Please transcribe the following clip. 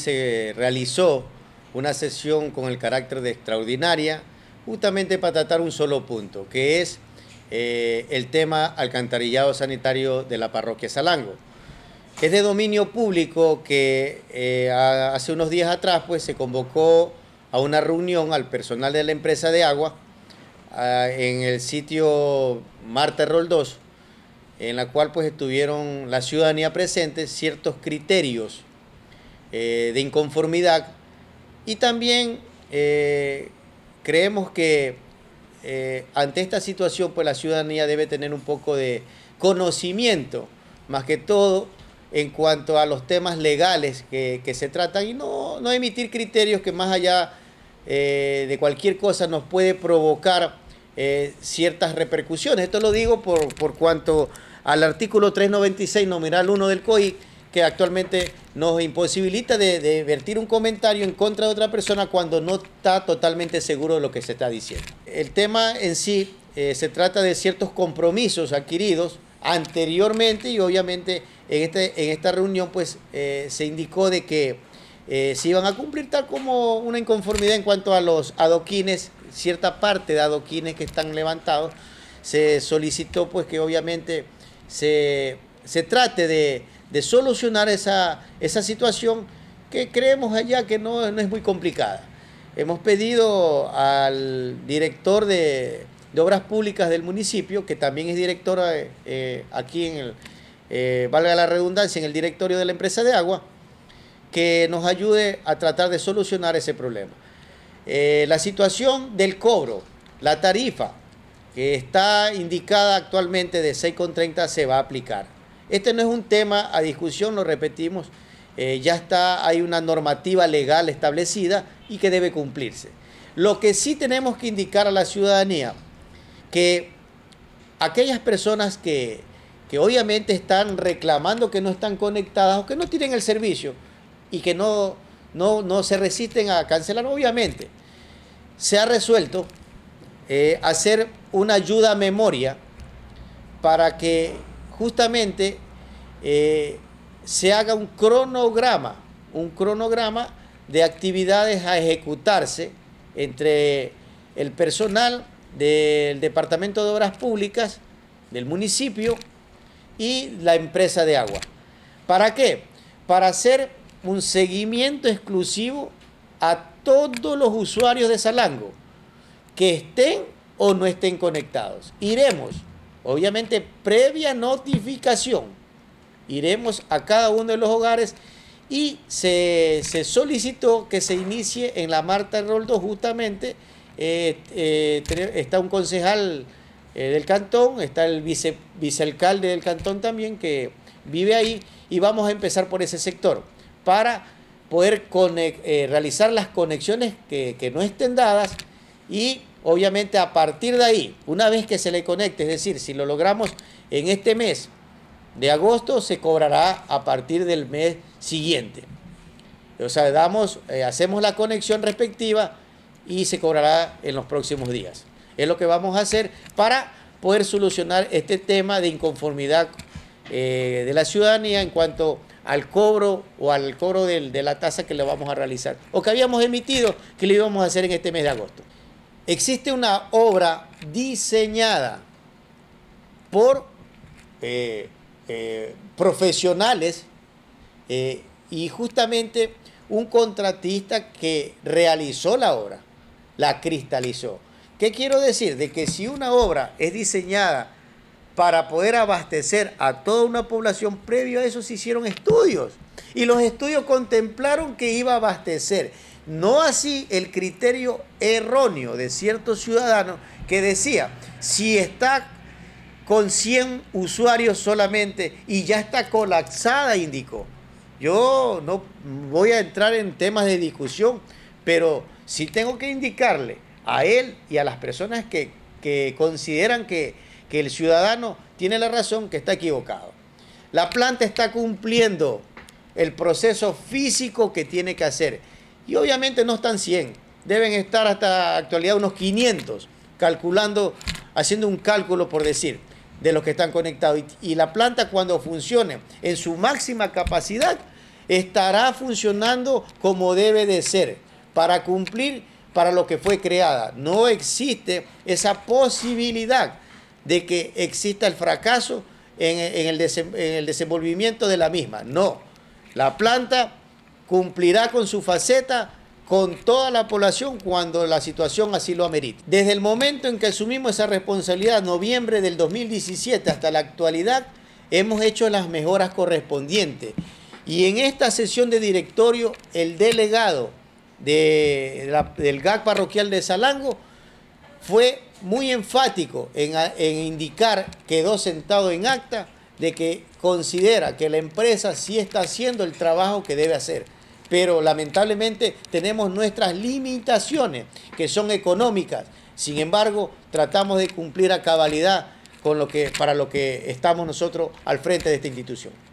se realizó una sesión con el carácter de extraordinaria, justamente para tratar un solo punto, que es eh, el tema alcantarillado sanitario de la parroquia Salango. Es de dominio público que eh, hace unos días atrás pues, se convocó a una reunión al personal de la empresa de agua en el sitio Marte Roldós, en la cual pues, estuvieron la ciudadanía presente ciertos criterios eh, de inconformidad. Y también eh, creemos que eh, ante esta situación, pues la ciudadanía debe tener un poco de conocimiento, más que todo en cuanto a los temas legales que, se tratan y no, no, emitir criterios que más allá de cualquier cosa nos puede provocar ciertas repercusiones. Esto lo digo por, por cuanto al artículo 396 nominal 1 del COI que actualmente nos imposibilita de, de vertir un comentario en contra de otra persona cuando no está totalmente seguro de lo que se está diciendo. El tema en sí eh, se trata de ciertos compromisos adquiridos anteriormente y obviamente en, este, en esta reunión pues eh, se indicó de que si eh, se iban a cumplir tal como una inconformidad en cuanto a los adoquines, cierta parte de adoquines que están levantados, se solicitó pues que obviamente se trate de, de solucionar esa, situación que creemos allá que no, es muy complicada. Hemos pedido al director de, Obras Públicas del municipio, que también es director eh, eh, aquí en el, eh, valga la redundancia, en el directorio de la empresa de agua, que nos ayude a tratar de solucionar ese problema. la situación del cobro, la tarifa que está indicada actualmente de 6,30 se va a aplicar. Este no es un tema a discusión, lo repetimos, eh, ya está, hay una normativa legal establecida y que debe cumplirse. Lo que sí tenemos que indicar a la ciudadanía, que aquellas personas que, obviamente están reclamando que no están conectadas o que no tienen el servicio y que no, no, se resisten a cancelar, obviamente, se ha resuelto eh, hacer una ayuda a memoria para que justamente eh, se haga un cronograma, un cronograma de actividades a ejecutarse entre el personal del Departamento de Obras Públicas, del municipio y la empresa de agua. ¿Para qué? Para hacer un seguimiento exclusivo a todos los usuarios de Salango, que estén o no estén conectados. Iremos Obviamente, previa notificación, iremos a cada uno de los hogares y se, solicitó que se inicie en la Marta Roldo justamente. Eh, eh, está un concejal eh, del cantón, está el vicealcalde del cantón también que vive ahí y vamos a empezar por ese sector para poder realizar las conexiones que, que no estén dadas y obviamente a partir de ahí, una vez que se le conecte, es decir, si lo logramos en este mes de agosto, se cobrará a partir del mes siguiente. O sea, damos, eh, hacemos la conexión respectiva y se cobrará en los próximos días. Es lo que vamos a hacer para poder solucionar este tema de inconformidad eh, de la ciudadanía en cuanto al cobro o al cobro de la tasa que le vamos a realizar o que habíamos emitido que le íbamos a hacer en este mes de agosto existe una obra diseñada por eh, eh, profesionales eh, y justamente un contratista que realizó la obra, la cristalizó. ¿Qué quiero decir? De que si una obra es diseñada para poder abastecer a toda una población, previo a eso se hicieron estudios. Y los estudios contemplaron que iba a abastecer no así el criterio erróneo de cierto ciudadano que decía, si está con 100 usuarios solamente y ya está colapsada, indicó. Yo no voy a entrar en temas de discusión, pero sí tengo que indicarle a él y a las personas que, consideran que, que el ciudadano tiene la razón, que está equivocado. La planta está cumpliendo el proceso físico que tiene que hacer y obviamente no están 100, deben estar hasta actualidad unos 500, calculando, haciendo un cálculo por decir, de los que están conectados. Y, la planta cuando funcione en su máxima capacidad, estará funcionando como debe de ser, para cumplir para lo que fue creada. No existe esa posibilidad de que exista el fracaso en, en, el, en el desenvolvimiento de la misma. No, la planta cumplirá con su faceta con toda la población cuando la situación así lo amerite. Desde el momento en que asumimos esa responsabilidad, noviembre del 2017 hasta la actualidad, hemos hecho las mejoras correspondientes. Y en esta sesión de directorio, el delegado de del GAC parroquial de Salango fue muy enfático en, en indicar, quedó sentado en acta, de que considera que la empresa sí está haciendo el trabajo que debe hacer. Pero lamentablemente tenemos nuestras limitaciones que son económicas. Sin embargo, tratamos de cumplir a cabalidad con lo que, para lo que estamos nosotros al frente de esta institución.